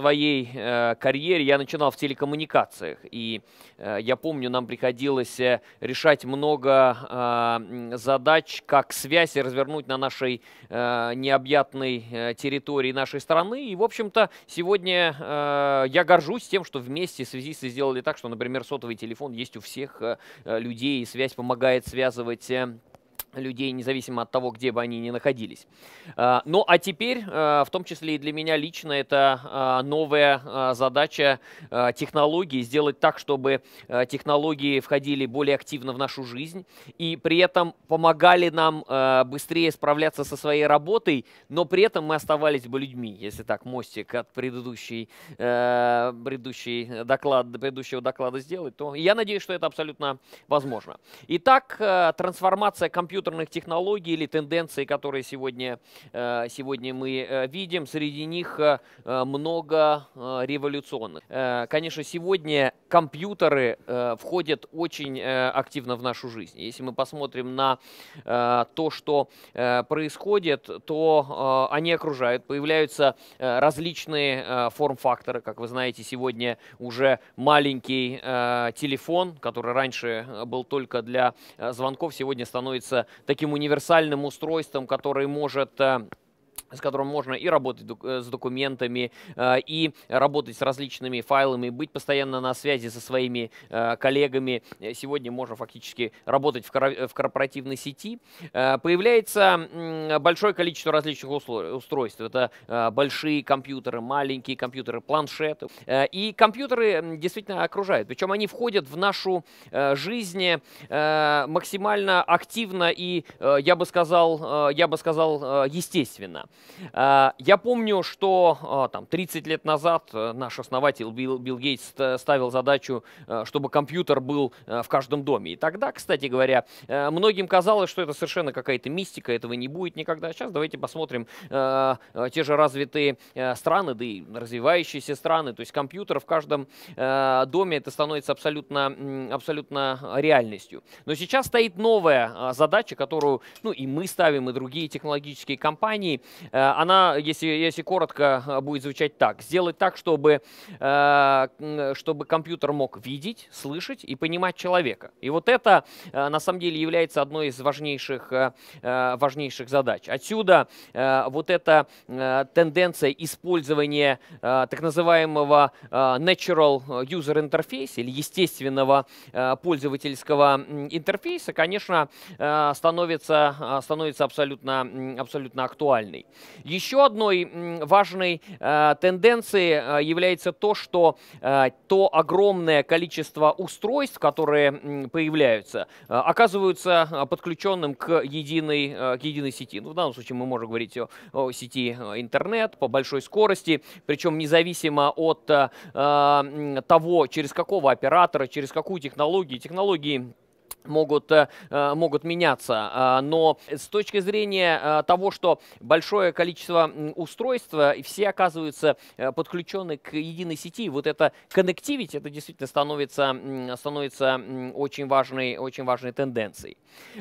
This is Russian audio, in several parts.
своей э, карьере я начинал в телекоммуникациях, и э, я помню, нам приходилось э, решать много э, задач, как связи развернуть на нашей э, необъятной э, территории нашей страны. И, в общем-то, сегодня э, я горжусь тем, что вместе связисты сделали так, что, например, сотовый телефон есть у всех э, э людей, и связь помогает связывать... Э, людей, независимо от того, где бы они ни находились. А, ну а теперь, а, в том числе и для меня лично, это а, новая задача технологий, сделать так, чтобы технологии входили более активно в нашу жизнь и при этом помогали нам быстрее справляться со своей работой, но при этом мы оставались бы людьми, если так мостик от предыдущей, предыдущей доклад, предыдущего доклада сделать, то я надеюсь, что это абсолютно возможно. Итак, трансформация компьютера компьютерных технологий или тенденций, которые сегодня, э, сегодня мы э, видим. Среди них э, много революционных. Конечно, сегодня компьютеры э, входят очень э, активно в нашу жизнь. Если мы посмотрим на э, то, что э, происходит, то э, они окружают, появляются э, различные э, форм-факторы. Как вы знаете, сегодня уже маленький э, телефон, который раньше э, был только для э, звонков, сегодня становится таким универсальным устройством, которое может... Э, с которым можно и работать э, с документами, э, и работать с различными файлами, быть постоянно на связи со своими э, коллегами. Сегодня можно фактически работать в корпоративной сети. Появляется большое количество различных устройств. Это большие компьютеры, маленькие компьютеры, планшеты. И компьютеры действительно окружают. Причем они входят в нашу жизнь максимально активно и, я бы сказал, я бы сказал естественно. Э, я помню, что э, там 30 лет назад э, наш основатель Билл, Билл Гейтс ставил задачу, чтобы компьютер был в каждом доме. И тогда, кстати говоря, многим казалось, что это совершенно какая-то мистика, этого не будет никогда. Сейчас а давайте посмотрим те же развитые страны, да и развивающиеся страны. То есть компьютер в каждом доме это становится абсолютно, абсолютно реальностью. Но сейчас стоит новая задача, которую ну, и мы ставим, и другие технологические компании. Э, она, если, если коротко, э, будет звучать так. Сделать так, чтобы, э, чтобы компьютер мог видеть, слышать и понимать человека. И вот это, на самом деле, является одной из важнейших, важнейших задач. Отсюда вот эта тенденция использования так называемого natural user interface или естественного пользовательского интерфейса, конечно, становится, становится абсолютно, абсолютно актуальной потребителей. Еще одной важной э, тенденцией э, является то, что э, то огромное количество устройств, которые появляются, э, оказываются э, подключенным к единой, э, к единой сети. Ну, в данном случае мы можем говорить о, о сети э, интернет по большой скорости, причем независимо от э, того, через какого оператора, через какую технологию, технологии могут, э, э, могут меняться. А, но с точки зрения э, того, что большое количество устройств, и все оказываются подключены к единой сети, вот это connectivity, это действительно становится, становится очень, важной, очень важной тенденцией.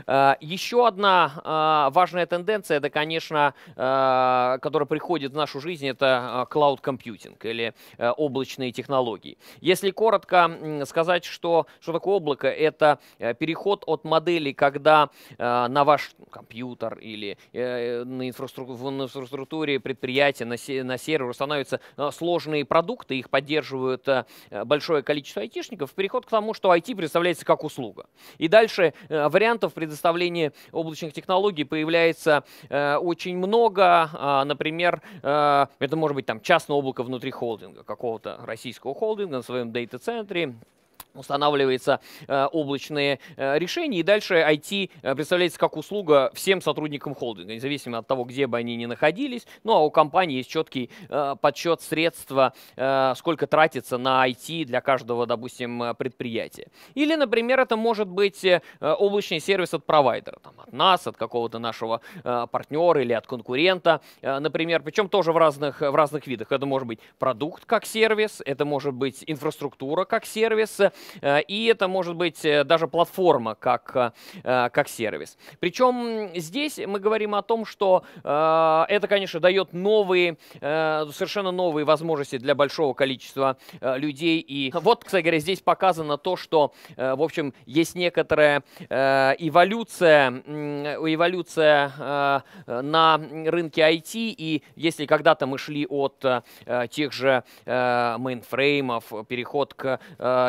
А, еще одна а, важная тенденция, это, конечно, которая приходит в нашу жизнь, это cloud computing или облачные технологии. Если коротко сказать, что, что такое облако, это перед переход от модели, когда э, на ваш компьютер или э, на, инфраструк... на инфраструктуре предприятия, на, се... на сервер становятся э, сложные продукты, их поддерживают э, большое количество айтишников, переход к тому, что IT представляется как услуга. И дальше э, вариантов предоставления облачных технологий появляется э, очень много. Э, например, э, это может быть там частное облако внутри холдинга, какого-то российского холдинга на своем дата-центре, устанавливается э, облачные э, решения и дальше IT э, представляется как услуга всем сотрудникам холдинга, независимо от того, где бы они ни находились. Ну а у компании есть четкий подсчет средства, сколько тратится на IT для каждого, допустим, предприятия. Или, например, это может быть облачный сервис от провайдера, там, от нас, от какого-то нашего партнера или от конкурента, например, причем тоже в разных, в разных видах. Это может быть продукт как сервис, это может быть инфраструктура как сервис, Э, и это может быть э, даже платформа как, э, как сервис. Причем здесь мы говорим о том, что это, конечно, дает новые, совершенно новые возможности для большого количества людей. И вот, кстати говоря, здесь показано то, что, в общем, есть некоторая эволюция, эволюция на рынке IT, и если когда-то мы шли от тех же мейнфреймов, переход к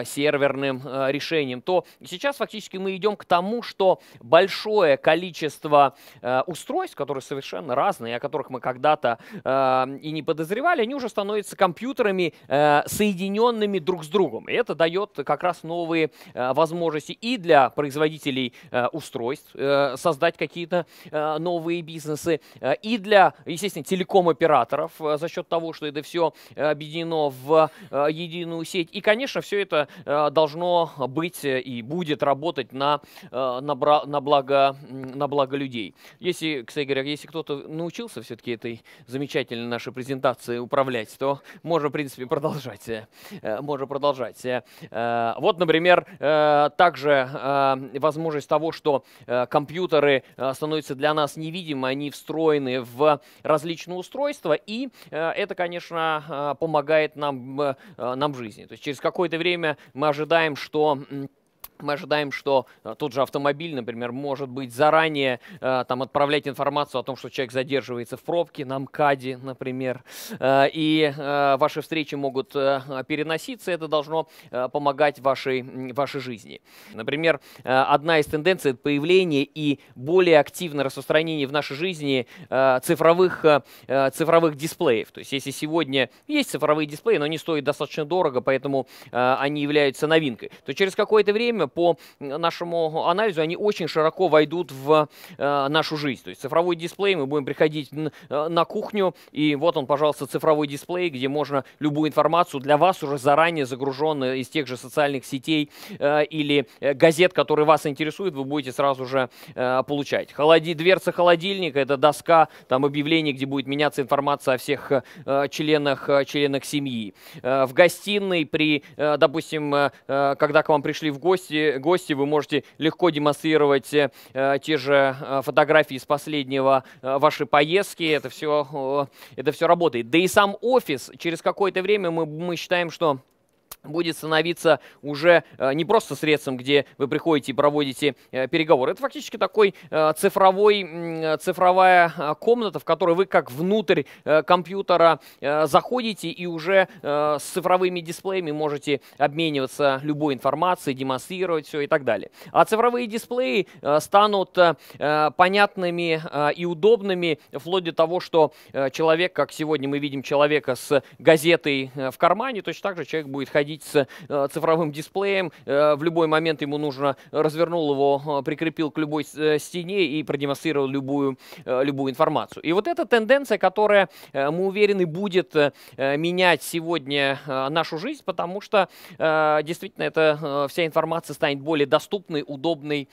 серверам, неверным э, решением, то сейчас фактически мы идем к тому, что большое количество э, устройств, которые совершенно разные, о которых мы когда-то э, и не подозревали, они уже становятся компьютерами, соединенными друг с другом. И это дает как раз новые возможности и для производителей устройств создать какие-то новые бизнесы, и для, естественно, телеком-операторов за счет того, что это все объединено в единую сеть. И, конечно, все это должно быть э, и будет работать на, э, на, бра, на, благо, на благо людей. Если, кстати говоря, если кто-то научился все-таки этой замечательной нашей презентации управлять, то можно, в принципе, продолжать. Э, можно продолжать. Вот, например, также возможность того, что компьютеры становятся для нас невидимы, они встроены в различные устройства, и это, конечно, помогает нам, нам в жизни. То есть через какое-то время мы ожидаем ожидаем, что мы ожидаем, что э, тот же автомобиль, например, может быть заранее э, там отправлять информацию о том, что человек задерживается в пробке, на МКАДе, например, э, и ваши встречи могут переноситься, это должно помогать вашей, вашей жизни. Например, одна из тенденций – появление и более активное распространение в нашей жизни цифровых, цифровых дисплеев. То есть если сегодня есть цифровые дисплеи, но они стоят достаточно дорого, поэтому они являются новинкой, то через какое-то время по нашему э, анализу, они очень широко войдут в э, нашу жизнь. То есть цифровой дисплей, мы будем приходить э, на кухню, и вот он, пожалуйста, цифровой дисплей, где можно любую информацию для вас уже заранее загруженную из тех же социальных сетей или газет, которые вас интересуют, вы будете сразу же получать. Холоди... Дверца холодильника — это доска, там объявление, где будет меняться информация о всех членах, членах семьи. В гостиной при, допустим, когда к вам пришли в гости, гости, вы можете легко демонстрировать э, те же э, фотографии из последнего э, вашей поездки. Это все, э, это все работает. Да и сам офис через какое-то время мы, мы считаем, что будет становиться уже э, не просто средством, где вы приходите и проводите э, переговоры. Это фактически такой э, цифровой, цифровая комната, в которой вы как внутрь компьютера заходите и уже с цифровыми дисплеями можете обмениваться любой информацией, демонстрировать все и так далее. А цифровые дисплеи станут понятными и удобными вплоть до того, что человек, как сегодня мы видим человека с газетой в кармане, точно так же человек будет ходить руководить с э, цифровым дисплеем. Э, в любой момент ему нужно э, развернул его, прикрепил к любой стене и продемонстрировал любую, любую информацию. И вот эта тенденция, которая, мы уверены, будет менять сегодня нашу жизнь, потому что действительно эта вся информация станет более доступной, удобной,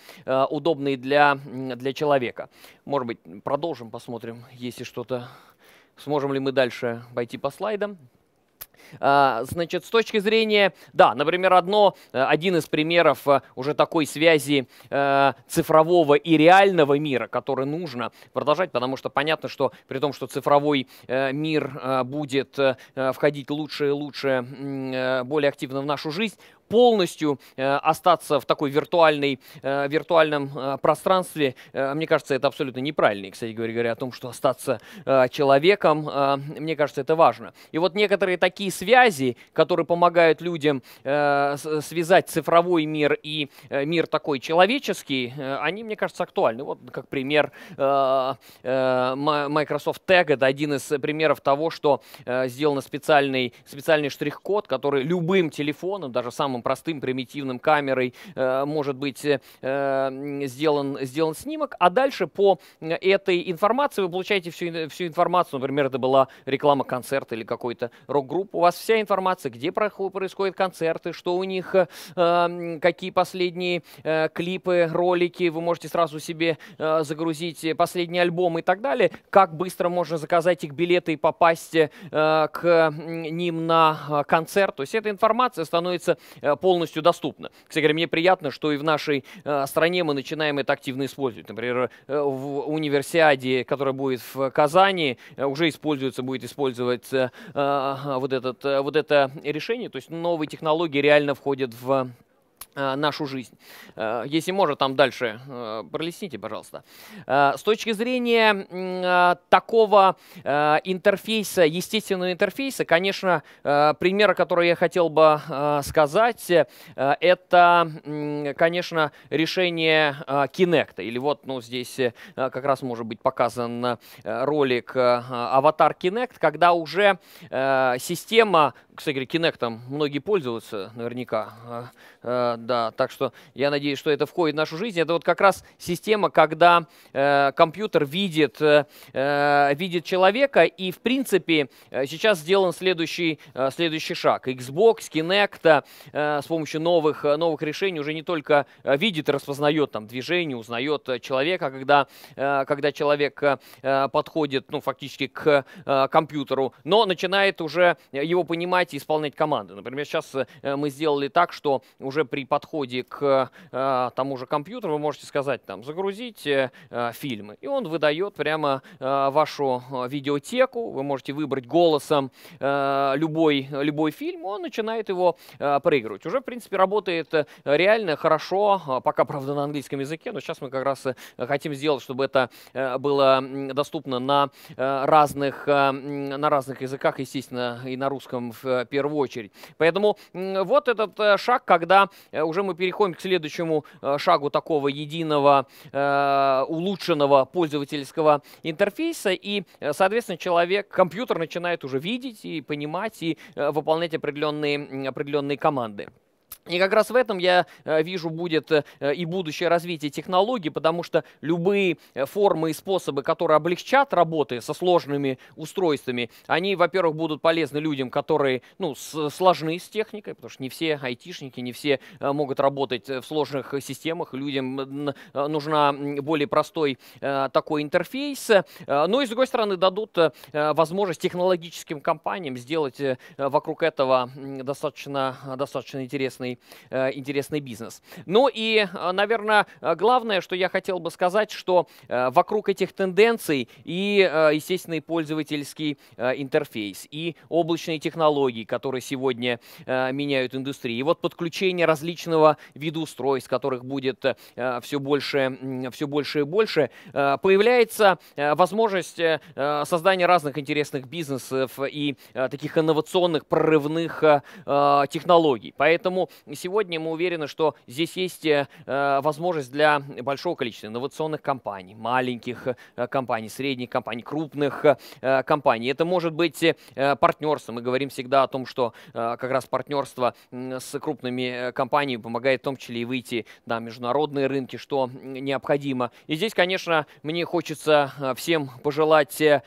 удобной для, для человека. Может быть, продолжим, посмотрим, если что-то, сможем ли мы дальше пойти по слайдам. А, значит, с точки зрения, да, например, одно, э, один из примеров э, уже такой связи э, цифрового и реального мира, который нужно продолжать, потому что понятно, что при том, что цифровой мир будет входить лучше и лучше, более активно в нашу жизнь, полностью э, остаться в такой виртуальной, э, виртуальном э, пространстве, мне кажется, это абсолютно неправильно. И, кстати говоря, о том, что остаться человеком, мне кажется, это важно. И вот некоторые такие связи, которые помогают людям связать цифровой мир и мир такой человеческий, они, мне кажется, актуальны. Вот как пример Microsoft Tag, это один из примеров того, что сделан специальный, специальный штрих-код, который любым телефоном, даже самым ну, простым примитивным камерой э, может быть э, сделан, сделан снимок, а дальше по этой информации вы получаете всю, всю информацию, например, это была реклама концерта или какой-то рок-группы, у вас вся информация, где происходят концерты, что у них, э, какие последние клипы, ролики, вы можете сразу себе загрузить последний альбом и так далее, как быстро можно заказать их билеты и попасть к ним на концерт, то есть эта информация становится Э, полностью доступно. Кстати говоря, мне приятно, что и в нашей э, стране мы начинаем это активно использовать. Например, э, в универсиаде, которая будет в Казани, уже используется, будет использоваться вот, этот, вот это решение. То есть новые технологии реально входят в Э, нашу жизнь. Э, если можно, там дальше э, пролистните, пожалуйста. С точки зрения такого интерфейса, естественного интерфейса, конечно, пример, который я хотел бы сказать, это, конечно, решение Kinect. Или вот ну, здесь как раз может быть показан ролик «Аватар Kinect», когда уже система, кстати, Kinect там многие пользуются наверняка, да. Так что я надеюсь, что это входит в нашу жизнь. Это вот как раз система, когда э, компьютер видит, э, э видит человека, и в принципе э, сейчас сделан следующий, э, следующий шаг. Xbox, Kinect э, с помощью новых, э, новых решений уже не только видит распознает там движение, узнает человека, когда, э, когда человек э, подходит, ну, фактически к э, компьютеру, но начинает уже его понимать и исполнять команды. Например, сейчас мы сделали так, что уже при подходе к э, тому же компьютеру вы можете сказать, там, загрузить э, э, фильмы, и он выдает прямо вашу видеотеку, вы можете выбрать голосом любой, любой фильм, он начинает его проигрывать. Уже, в принципе, работает реально хорошо, пока, правда, на английском языке, но сейчас мы как раз хотим сделать, чтобы это было доступно на разных, на разных языках, естественно, и на русском в первую очередь. Поэтому вот этот шаг, когда уже мы переходим к следующему э, шагу такого единого э, улучшенного пользовательского интерфейса, и, э, соответственно, человек, компьютер начинает уже видеть и понимать и выполнять определенные, определенные команды. И как раз в этом я э, вижу будет э, э, и будущее развитие технологий, потому что любые формы и способы, которые облегчат работы со сложными устройствами, они, во-первых, будут полезны людям, которые ну, сложны с техникой, потому что не все айтишники, не все могут работать в сложных системах, людям нужна более простой такой интерфейс. Но ну и, с другой стороны, дадут возможность технологическим компаниям сделать вокруг этого достаточно, достаточно интересный интересный, э, интересный бизнес. Ну и, э, наверное, э, главное, что я хотел бы сказать, что вокруг этих тенденций и естественный пользовательский интерфейс, и облачные технологии, которые сегодня меняют индустрию, и вот подключение различного вида устройств, которых будет все больше, все больше и больше, появляется возможность создания разных интересных бизнесов и таких инновационных прорывных технологий. Поэтому сегодня мы уверены, что здесь есть э, э, возможность для большого количества инновационных компаний, маленьких э, компаний, средних компаний, крупных компаний. Это может быть партнерство. Мы говорим всегда о том, что как раз партнерство с крупными компаниями помогает в том числе и выйти на международные рынки, что необходимо. И здесь, конечно, мне хочется всем пожелать э,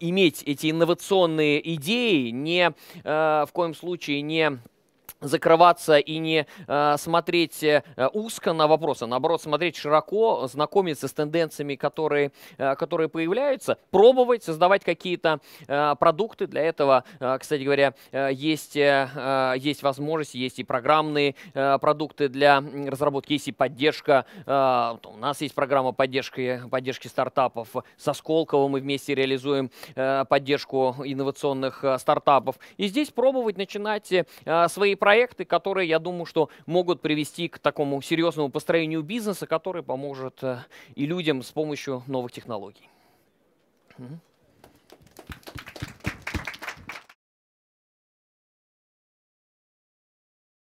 иметь эти инновационные идеи, не э, в коем случае не закрываться и не э, смотреть э, узко на вопросы, а наоборот, смотреть широко, знакомиться с тенденциями, которые, э, которые появляются, пробовать, создавать какие-то э, продукты. Для этого, э, кстати говоря, э, есть, э, э есть возможность, есть и программные э, продукты для разработки, есть и поддержка. Э, у нас есть программа поддержки, поддержки стартапов. Со Сколково мы вместе реализуем э, поддержку инновационных э, стартапов. И здесь пробовать, начинать э, свои проекты проекты, которые, я думаю, что могут привести к такому серьезному построению бизнеса, который поможет э, и людям с помощью новых технологий. Mm-hmm.